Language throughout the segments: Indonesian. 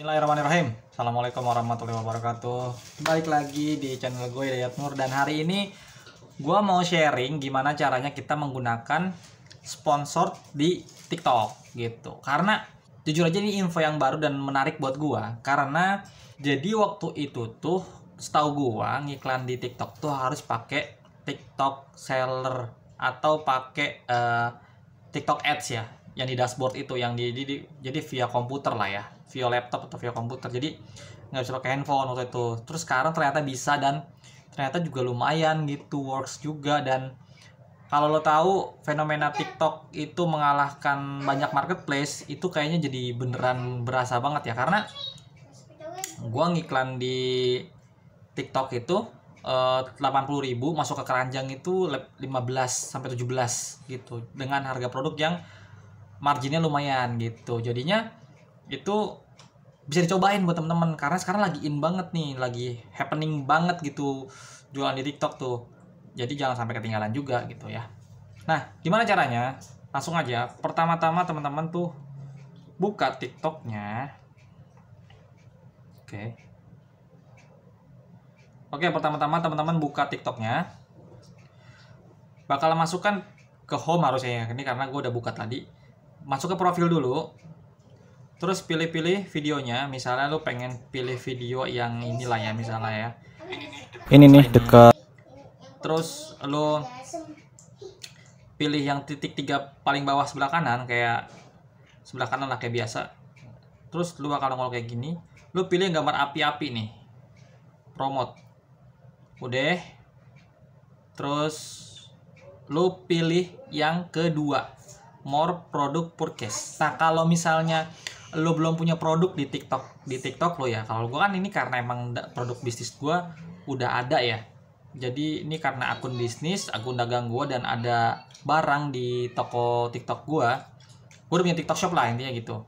Bismillahirrahmanirrahim Assalamualaikum warahmatullahi wabarakatuh Balik lagi di channel gue Dayat Nur Dan hari ini gue mau sharing gimana caranya kita menggunakan sponsor di TikTok gitu Karena jujur aja ini info yang baru dan menarik buat gue Karena jadi waktu itu tuh setahu gue ngiklan di TikTok tuh harus pakai TikTok seller Atau pakai uh, TikTok ads ya yang di dashboard itu yang di, jadi via komputer lah ya via laptop atau via komputer jadi nggak bisa pakai handphone waktu itu terus sekarang ternyata bisa dan ternyata juga lumayan gitu works juga dan kalau lo tahu fenomena TikTok itu mengalahkan banyak marketplace itu kayaknya jadi beneran berasa banget ya karena gua ngiklan di TikTok itu eh, delapan puluh ribu masuk ke keranjang itu 15 sampai 17 gitu dengan harga produk yang marginnya lumayan gitu jadinya itu bisa dicobain buat temen-temen karena sekarang lagi in banget nih lagi happening banget gitu jualan di TikTok tuh jadi jangan sampai ketinggalan juga gitu ya nah gimana caranya langsung aja pertama-tama teman-teman tuh buka TikToknya oke oke pertama-tama teman-teman buka TikToknya bakal masukkan ke home harusnya ya. ini karena gue udah buka tadi masuk ke profil dulu terus pilih-pilih videonya misalnya lu pengen pilih video yang inilah ya misalnya ya ini nih dekat terus lu pilih yang titik tiga paling bawah sebelah kanan kayak sebelah kanan lah kayak biasa terus lu bakal nongol kayak gini lu pilih gambar api-api nih promote udah terus lu pilih yang kedua more product purchase nah kalau misalnya lo belum punya produk di TikTok di TikTok lo ya kalau gue kan ini karena emang produk bisnis gue udah ada ya jadi ini karena akun bisnis akun dagang gue dan ada barang di toko TikTok gue gue udah punya TikTok shop lah intinya gitu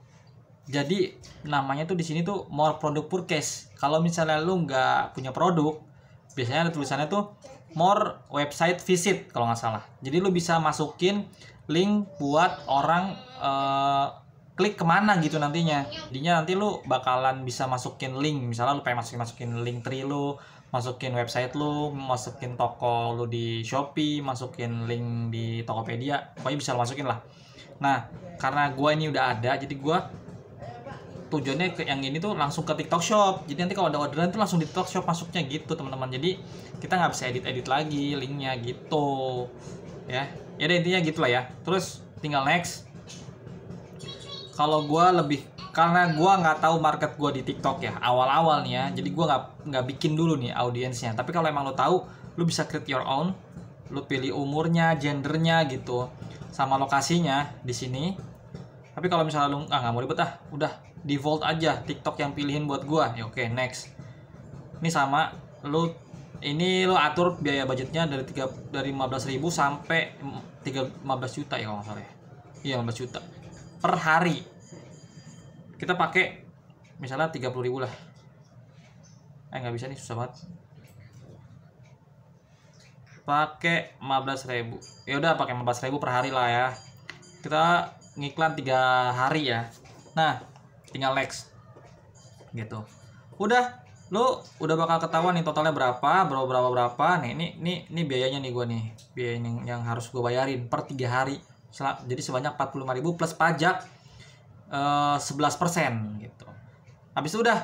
jadi namanya tuh di sini tuh more product purchase kalau misalnya lo nggak punya produk biasanya ada tulisannya tuh more website visit kalau nggak salah jadi lo bisa masukin link buat orang uh, klik kemana gitu nantinya iya. jadinya nanti lu bakalan bisa masukin link misalnya lu pengen masukin masukin link tri lu masukin website lu masukin toko lu di shopee masukin link di tokopedia pokoknya bisa lu masukin lah nah karena gua ini udah ada jadi gua tujuannya ke yang ini tuh langsung ke TikTok Shop. Jadi nanti kalau ada orderan tuh langsung di TikTok Shop masuknya gitu teman-teman. Jadi kita nggak bisa edit-edit lagi linknya gitu. Ya, ya intinya gitulah ya. Terus tinggal next kalau gue lebih karena gue nggak tahu market gue di TikTok ya awal-awal nih ya jadi gue nggak nggak bikin dulu nih audiensnya tapi kalau emang lo tahu lo bisa create your own lo pilih umurnya gendernya gitu sama lokasinya di sini tapi kalau misalnya lo ah nggak mau ribet ah udah default aja TikTok yang pilihin buat gue ya oke okay, next ini sama lo ini lo atur biaya budgetnya dari tiga dari 15.000 sampai 3, 15 juta ya kalau nggak salah ya iya 15 juta per hari kita pakai misalnya 30 ribu lah eh nggak bisa nih susah banget pakai 15 ribu ya udah pakai 15 ribu per hari lah ya kita ngiklan tiga hari ya nah tinggal next gitu udah lu udah bakal ketahuan nih totalnya berapa berapa berapa berapa nih ini ini ini biayanya nih gua nih biaya yang, yang harus gua bayarin per tiga hari jadi sebanyak 45.000 plus pajak uh, eh, 11% gitu. Habis itu udah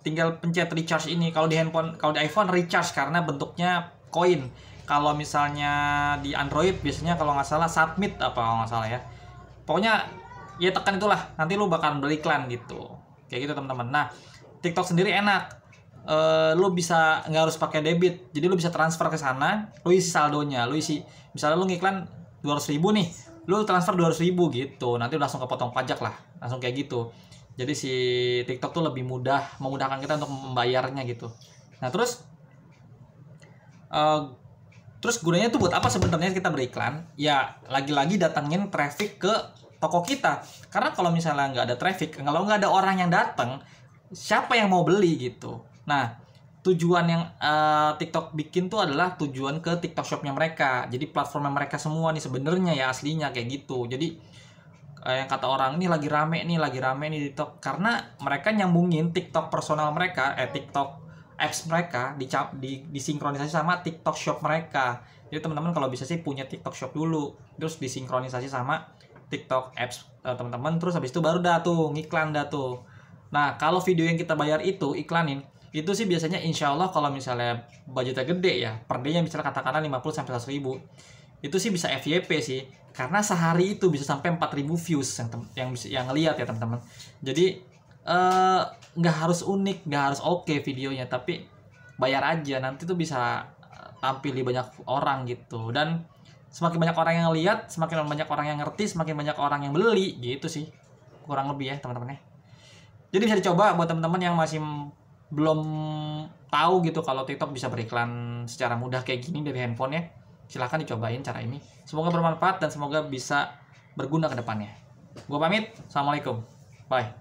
tinggal pencet recharge ini. Kalau di handphone, kalau di iPhone recharge karena bentuknya koin. Kalau misalnya di Android biasanya kalau nggak salah submit apa nggak salah ya. Pokoknya ya tekan itulah nanti lu bakalan beriklan gitu. Kayak gitu teman-teman. Nah, TikTok sendiri enak. Uh, lu bisa nggak harus pakai debit jadi lu bisa transfer ke sana lu isi saldonya lu isi misalnya lu ngiklan 200 ribu nih lu transfer 200 ribu gitu nanti langsung kepotong pajak lah langsung kayak gitu jadi si TikTok tuh lebih mudah memudahkan kita untuk membayarnya gitu nah terus uh, terus gunanya tuh buat apa sebenarnya kita beriklan ya lagi-lagi datangin traffic ke toko kita karena kalau misalnya nggak ada traffic kalau nggak ada orang yang datang siapa yang mau beli gitu nah tujuan yang uh, TikTok bikin tuh adalah tujuan ke TikTok shopnya mereka. Jadi platformnya mereka semua nih sebenarnya ya aslinya kayak gitu. Jadi uh, yang kata orang ini lagi rame nih, lagi rame nih TikTok karena mereka nyambungin TikTok personal mereka, eh TikTok apps mereka dicap, di, disinkronisasi sama TikTok shop mereka. Jadi teman-teman kalau bisa sih punya TikTok shop dulu, terus disinkronisasi sama TikTok apps uh, teman-teman, terus habis itu baru dah tuh ngiklan dah tuh. Nah, kalau video yang kita bayar itu iklanin itu sih biasanya insya Allah kalau misalnya budgetnya gede ya per day yang misalnya katakanlah 50 sampai 100 ribu itu sih bisa FYP sih karena sehari itu bisa sampai 4000 views yang tem yang yang ngelihat ya teman-teman jadi eh, nggak uh, harus unik nggak harus oke okay videonya tapi bayar aja nanti tuh bisa eh, tampil di banyak orang gitu dan semakin banyak orang yang lihat semakin banyak orang yang ngerti semakin banyak orang yang beli gitu sih kurang lebih ya teman-teman ya jadi bisa dicoba buat teman-teman yang masih belum tahu gitu kalau TikTok bisa beriklan secara mudah kayak gini dari handphone ya, silahkan dicobain cara ini. Semoga bermanfaat dan semoga bisa berguna ke depannya. Gue pamit, Assalamualaikum. Bye.